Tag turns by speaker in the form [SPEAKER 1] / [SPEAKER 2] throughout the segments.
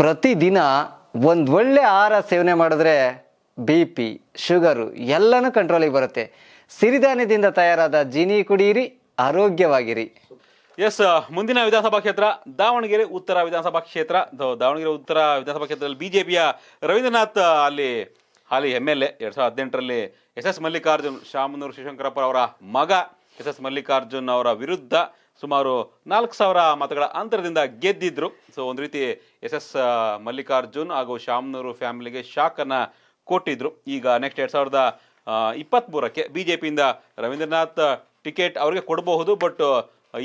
[SPEAKER 1] ಪ್ರತಿದಿನ ಒಂದು ಒಳ್ಳೆ ಆಹಾರ ಸೇವನೆ ಮಾಡಿದ್ರೆ ಬಿ ಪಿ ಶುಗರು ಎಲ್ಲನೂ ಕಂಟ್ರೋಲಿಗೆ ಬರುತ್ತೆ ಸಿರಿಧಾನ್ಯದಿಂದ ತಯಾರಾದ ಜೀನಿ ಕುಡಿಯಿರಿ ಆರೋಗ್ಯವಾಗಿರಿ
[SPEAKER 2] ಎಸ್ ಮುಂದಿನ ವಿಧಾನಸಭಾ ಕ್ಷೇತ್ರ ದಾವಣಗೆರೆ ಉತ್ತರ ವಿಧಾನಸಭಾ ಕ್ಷೇತ್ರ ದಾವಣಗೆರೆ ಉತ್ತರ ವಿಧಾನಸಭಾ ಕ್ಷೇತ್ರದಲ್ಲಿ ಬಿ ಜೆ ಪಿಯ ರವೀಂದ್ರನಾಥ್ ಅಲ್ಲಿ ಹಾಲಿ ಎಮ್ ಎಲ್ ಎ ಎರಡು ಸಾವಿರದ ಹದಿನೆಂಟರಲ್ಲಿ ಎಸ್ ಎಸ್ ಮಲ್ಲಿಕಾರ್ಜುನ್ ಶಾಮನೂರು ಶಿವಶಂಕರಪ್ಪ ಅವರ ಮಗ ಎಸ್ ಎಸ್ ಮಲ್ಲಿಕಾರ್ಜುನ್ ಅವರ ವಿರುದ್ಧ ಸುಮಾರು ನಾಲ್ಕು ಸಾವಿರ ಮತಗಳ ಅಂತರದಿಂದ ಗೆದ್ದಿದ್ರು ಸೊ ಒಂದು ರೀತಿ ಎಸ್ ಎಸ್ ಮಲ್ಲಿಕಾರ್ಜುನ್ ಹಾಗೂ ಶಾಮ್ನೂರು ಫ್ಯಾಮಿಲಿಗೆ ಶಾಕನ್ನು ಕೊಟ್ಟಿದ್ರು ಈಗ ನೆಕ್ಸ್ಟ್ ಎರಡು ಸಾವಿರದ ಇಪ್ಪತ್ತ್ಮೂರಕ್ಕೆ ಬಿ ಜೆ ಪಿಯಿಂದ ರವೀಂದ್ರನಾಥ್ ಟಿಕೆಟ್ ಅವರಿಗೆ ಕೊಡಬಹುದು ಬಟ್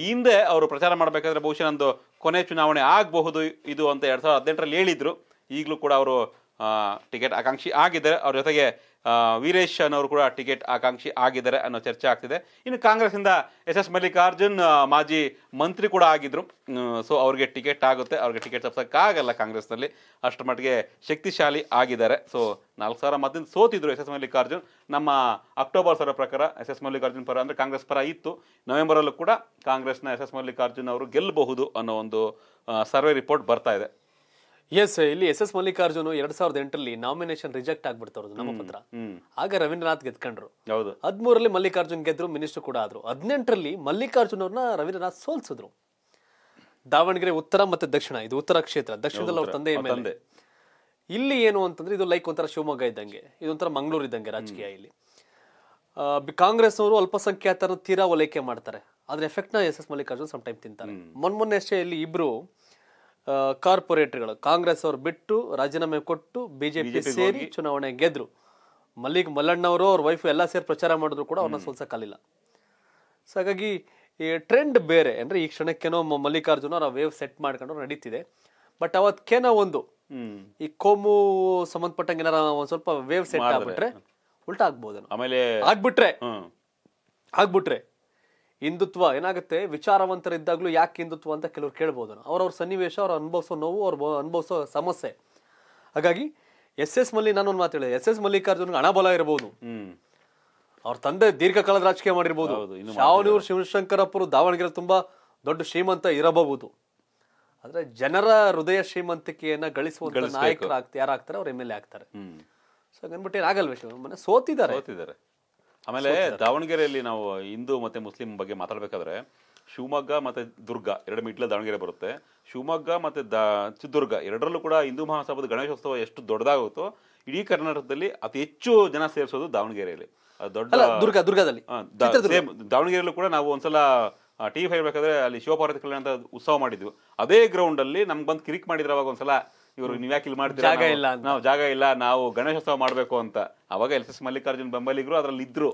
[SPEAKER 2] ಹಿಂದೆ ಅವರು ಪ್ರಚಾರ ಮಾಡಬೇಕಾದ್ರೆ ಬಹುಶಃ ನಂದು ಕೊನೆ ಚುನಾವಣೆ ಆಗಬಹುದು ಇದು ಅಂತ ಎರಡು ಸಾವಿರದ ಹದಿನೆಂಟರಲ್ಲಿ ಹೇಳಿದ್ರು ಈಗಲೂ ಕೂಡ ಅವರು ಟಿಕೆಟ್ ಆಕಾಂಕ್ಷಿ ಆಗಿದ್ದಾರೆ ಅವ್ರ ಜೊತೆಗೆ ವೀರೇಶ್ ಅನ್ನೋರು ಕೂಡ ಟಿಕೆಟ್ ಆಕಾಂಕ್ಷಿ ಆಗಿದ್ದಾರೆ ಅನ್ನೋ ಚರ್ಚೆ ಆಗ್ತಿದೆ ಇನ್ನು ಕಾಂಗ್ರೆಸ್ನಿಂದ ಎಸ್ ಎಸ್ ಮಲ್ಲಿಕಾರ್ಜುನ್ ಮಾಜಿ ಮಂತ್ರಿ ಕೂಡ ಆಗಿದ್ರು ಸೊ ಅವ್ರಿಗೆ ಟಿಕೆಟ್ ಆಗುತ್ತೆ ಅವ್ರಿಗೆ ಟಿಕೆಟ್ ತಪ್ಪಿಸೋಕ್ಕಾಗಲ್ಲ ಕಾಂಗ್ರೆಸ್ನಲ್ಲಿ ಅಷ್ಟರ ಮಟ್ಟಿಗೆ ಶಕ್ತಿಶಾಲಿ ಆಗಿದ್ದಾರೆ ಸೊ ನಾಲ್ಕು ಸಾವಿರ ಮತದಿಂದ ಸೋತಿದ್ರು ಎಸ್ ಎಸ್ ಮಲ್ಲಿಕಾರ್ಜುನ್ ನಮ್ಮ ಅಕ್ಟೋಬರ್ ಸಾವಿರ ಪ್ರಕಾರ ಎಸ್ ಎಸ್ ಮಲ್ಲಿಕಾರ್ಜುನ್ ಪರ ಅಂದರೆ ಕಾಂಗ್ರೆಸ್ ಪರ ಇತ್ತು ನವೆಂಬರಲ್ಲೂ ಕೂಡ ಕಾಂಗ್ರೆಸ್ನ ಎಸ್ ಎಸ್ ಮಲ್ಲಿಕಾರ್ಜುನ್ ಅವರು ಗೆಲ್ಲಬಹುದು ಅನ್ನೋ ಒಂದು ಸರ್ವೆ ರಿಪೋರ್ಟ್ ಬರ್ತಾ ಇದೆ
[SPEAKER 1] ಎಸ್ ಇಲ್ಲಿ ಎಸ್ ಎಸ್ ಮಲ್ಲಿಕಾರ್ಜುನ್ ಎರಡ್ ಸಾವಿರದ ಎಂಟರಲ್ಲಿ ನಾಮಿನೇಷನ್ ರಿಜೆಕ್ಟ್ ಆಗ್ಬಿಡ್ತಾರದು ನಮ್ಮ ಪತ್ರ ಆಗ ರವೀಂದ್ರನಾಥ್ ಗೆದ್ಕೊಂಡ್ರು ಹದ್ಮೂರಲ್ಲಿ ಮಲ್ಲಿಕಾರ್ಜುನ್ ಗೆದ್ರು ಮಿನಿಸ್ಟರ್ ಕೂಡ ಆದ್ರು ಹದಿನೆಂಟರಲ್ಲಿ ಮಲ್ಲಿಕಾರ್ಜುನ್ ಅವ್ರನ್ನ ರವೀಂದ್ರನಾಥ್ ಸೋಲ್ಸಿದ್ರು ದಾವಣಗೆರೆ ಉತ್ತರ ಮತ್ತೆ ದಕ್ಷಿಣ ಇದು ಉತ್ತರ ಕ್ಷೇತ್ರ ದಕ್ಷಿಣದಲ್ಲಿ ಅವ್ರ ತಂದೆ ಮೇಲೆ ಇಲ್ಲಿ ಏನು ಅಂತಂದ್ರೆ ಇದು ಲೈಕ್ ಒಂಥರ ಶಿವಮೊಗ್ಗ ಇದ್ದಂಗೆ ಇದೊಂಥರ ಮಂಗಳೂರು ಇದ್ದಂಗೆ ರಾಜಕೀಯ ಇಲ್ಲಿ ಕಾಂಗ್ರೆಸ್ ಕಾಂಗ್ರೆಸ್ನವರು ಅಲ್ಪಸಂಖ್ಯಾತರ ತೀರಾ ಓಲೈಕೆ ಮಾಡ್ತಾರೆ ಅದ್ರ ನ S S Mallikarjun some time ತಿಂತಾರೆ ಮೊನ್ನೆ ಅಷ್ಟೇ ಇಲ್ಲಿ ಇಬ್ರು ಕಾರ್ಪೊರೇಟರ್ಗಳು ಕಾಂಗ್ರೆಸ್ ಅವರು ಬಿಟ್ಟು ರಾಜೀನಾಮೆ ಕೊಟ್ಟು ಬಿಜೆಪಿ ಸೇರಿ ಚುನಾವಣೆ ಗೆದ್ರು ಮಲ್ಲಿಗ್ ಮಲ್ಲಣ್ಣವರು ಅವ್ರ ವೈಫ್ ಎಲ್ಲ ಸೇರಿ ಪ್ರಚಾರ ಮಾಡಿದ್ರು ಕೂಡ ಅವ್ರನ್ನ ಸೋಲ್ಸಕ್ಕಾಗಲಿಲ್ಲ ಸೊ ಹಾಗಾಗಿ ಈ ಟ್ರೆಂಡ್ ಬೇರೆ ಅಂದ್ರೆ ಈ ಕ್ಷಣಕ್ಕೇನೋ ಮಲ್ಲಿಕಾರ್ಜುನ ವೇವ್ ಸೆಟ್ ಮಾಡ್ಕೊಂಡು ನಡೀತಿದೆ ಬಟ್ ಅವತ್ತೇನೋ ಒಂದು ಈ ಕೋಮು ಸಂಬಂಧಪಟ್ಟಂಗೆ ಏನಾರ ಒಂದ್ ಸ್ವಲ್ಪ ವೇವ್ ಸೆಟ್ ಆಗ್ಬಿಟ್ರೆ ಉಲ್ಟಾ ಆಗ್ಬೋದು ಆಮೇಲೆ ಆಗ್ಬಿಟ್ರೆ ಆಗ್ಬಿಟ್ರೆ ಹಿಂದುತ್ವ ಏನಾಗುತ್ತೆ ವಿಚಾರವಂತರಿದ್ದಾಗಲೂ ಯಾಕೆ ಹಿಂದುತ್ವ ಅಂತ ಕೆಲವರು ಕೇಳ್ಬೋದು ಅವ್ರವ್ರ ಸನ್ನಿವೇಶ ಅವ್ರ ಅನುಭವಿಸೋ ನೋವು ಅವ್ರ ಅನುಭವಿಸೋ ಸಮಸ್ಯೆ ಹಾಗಾಗಿ ಎಸ್ ಎಸ್ ಮಲ್ಲಿ ನಾನು ಒಂದು ಮಾತು ಹೇಳಿದೆ ಎಸ್ ಎಸ್ ಮಲ್ಲಿಕಾರ್ಜುನ್ ಹಣಬಲ ಇರಬಹುದು ಅವ್ರ ತಂದೆ ದೀರ್ಘಕಾಲದ ರಾಜಕೀಯ ಮಾಡಿರ್ಬೋದು ಶಾವನೂರು ಶಿವಶಂಕರಪ್ಪರು ದಾವಣಗೆರೆ ತುಂಬಾ ದೊಡ್ಡ ಶ್ರೀಮಂತ ಇರಬಹುದು ಆದ್ರೆ ಜನರ ಹೃದಯ ಶ್ರೀಮಂತಿಕೆಯನ್ನ ಗಳಿಸುವ ನಾಯಕರು ಯಾರಾಗ್ತಾರೆ ಅವ್ರ ಎಮ್ ಎಲ್ ಎ ಆಗ್ತಾರೆ ಸೊ ಸೋತಿದ್ದಾರೆ
[SPEAKER 2] ಆಮೇಲೆ ದಾವಣಗೆರೆಯಲ್ಲಿ ನಾವು ಹಿಂದೂ ಮತ್ತೆ ಮುಸ್ಲಿಂ ಬಗ್ಗೆ ಮಾತಾಡ್ಬೇಕಾದ್ರೆ ಶಿವಮೊಗ್ಗ ಮತ್ತೆ ದುರ್ಗ ಎರಡು ಮೀಟ್ಲ ದಾವಣಗೆರೆ ಬರುತ್ತೆ ಶಿವಮೊಗ್ಗ ಮತ್ತೆ ದಾ ಚಿತ್ರದುರ್ಗ ಎರಡರಲ್ಲೂ ಕೂಡ ಹಿಂದೂ ಮಹಾಸಭಾದ ಗಣೇಶೋತ್ಸವ ಎಷ್ಟು ದೊಡ್ಡದಾಗುತ್ತೋ ಇಡೀ ಕರ್ನಾಟಕದಲ್ಲಿ ಅತಿ ಹೆಚ್ಚು ಜನ ಸೇರಿಸೋದು ದಾವಣಗೆರೆಯಲ್ಲಿ ದೊಡ್ಡ ದುರ್ಗ ದುರ್ಗದಲ್ಲಿ ದಾವಣಗೆರೆಯಲ್ಲೂ ಕೂಡ ನಾವು ಒಂದ್ಸಲ ಟಿ ವಿ ಬೇಕಾದ್ರೆ ಅಲ್ಲಿ ಶಿವಪಾರ್ವತಿ ಕಲ್ಯಾಣ ಅಂತ ಉತ್ಸವ ಮಾಡಿದ್ವಿ ಅದೇ ಗ್ರೌಂಡಲ್ಲಿ ನಮ್ಗೆ ಬಂದು ಕಿರಿಕ್ ಮಾಡಿದ್ರೆ ಅವಾಗ ಒಂದ್ಸಲ ಇವರು ನೀವು ಯಾಕೆ ಇಲ್ಲಿ ಮಾಡಿದ್ರೆ ಜಾಗ ಇಲ್ಲ ನಾವು ಜಾಗ ಇಲ್ಲ ನಾವು ಗಣೇಶೋತ್ಸವ ಮಾಡಬೇಕು ಅಂತ ಅವಾಗ ಎಲ್ ಎಸ್ ಮಲ್ಲಿಕಾರ್ಜುನ್ ಬೆಂಬಲಿಗರು ಅದರಲ್ಲಿ ಇದ್ರು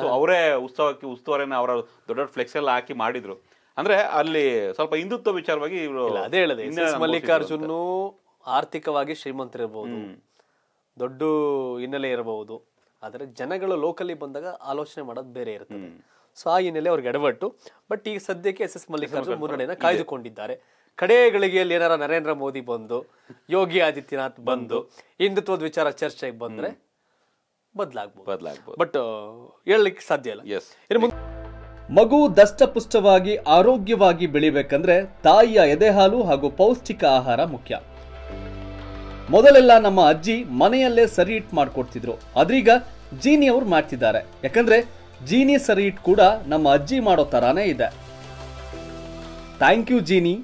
[SPEAKER 2] ಸೊ ಅವರೇ ಉತ್ಸವಕ್ಕೆ ಉಸ್ತುವಾರಿನ ಅವರ ದೊಡ್ಡ ದೊಡ್ಡ ಫ್ಲೆಕ್ಸ್ ಎಲ್ಲ ಹಾಕಿ ಮಾಡಿದ್ರು ಅಂದ್ರೆ ಅಲ್ಲಿ ಸ್ವಲ್ಪ ಹಿಂದುತ್ವ ವಿಚಾರವಾಗಿ ಇವರು ಅದೇ ಹೇಳದೆ ಮಲ್ಲಿಕಾರ್ಜುನ್
[SPEAKER 1] ಆರ್ಥಿಕವಾಗಿ ಶ್ರೀಮಂತರಿರಬಹುದು ದೊಡ್ಡ ಹಿನ್ನೆಲೆ ಇರಬಹುದು ಆದರೆ ಜನಗಳು ಲೋಕಲಿ ಬಂದಾಗ ಆಲೋಚನೆ ಮಾಡೋದು ಬೇರೆ ಇರುತ್ತೆ ಸೊ ಆ ಹಿನ್ನೆಲೆ ಅವ್ರಿಗೆ ಎಡವಟ್ಟು ಬಟ್ ಈಗ ಸದ್ಯಕ್ಕೆ ಎಸ್ ಎಸ್ ಮಲ್ಲಿಕಾರ್ಜುನ್ ಮುನ್ನಡೆಯನ್ನು ಕಾಯ್ದುಕೊಂಡಿದ್ದಾರೆ ಕಡೇ ಗಳಿಗೆಯಲ್ಲಿ ಏನಾರ ನರೇಂದ್ರ ಮೋದಿ ಬಂದು ಯೋಗಿ ಆದಿತ್ಯನಾಥ್ ಬಂದು ಹಿಂದುತ್ವದ ವಿಚಾರ ಚರ್ಚೆಗೆ ಬಂದ್ರೆ ಬದಲಾಗ್ಬೋದು ಬದಲಾಗ್ಬೋದು ಬಟ್ uh, ಹೇಳಲಿಕ್ಕೆ ಸಾಧ್ಯ ಇಲ್ಲ ಮಗು ದಷ್ಟಪುಷ್ಟವಾಗಿ ಆರೋಗ್ಯವಾಗಿ ಬೆಳಿಬೇಕಂದ್ರೆ ತಾಯಿಯ ಎದೆಹಾಲು ಹಾಗೂ ಪೌಷ್ಟಿಕ ಆಹಾರ ಮುಖ್ಯ ಮೊದಲೆಲ್ಲ ನಮ್ಮ ಅಜ್ಜಿ ಮನೆಯಲ್ಲೇ ಸರಿ ಇಟ್ ಮಾಡ್ಕೊಡ್ತಿದ್ರು ಅದ್ರೀಗ ಜೀನಿ ಅವ್ರು ಮಾಡ್ತಿದ್ದಾರೆ ಯಾಕಂದ್ರೆ ಜೀನಿ ಸರಿ ಇಟ್ ಕೂಡ ನಮ್ಮ ಅಜ್ಜಿ ಮಾಡೋ ಥರಾನೇ ಇದೆ ಥ್ಯಾಂಕ್ ಯು ಜೀನಿ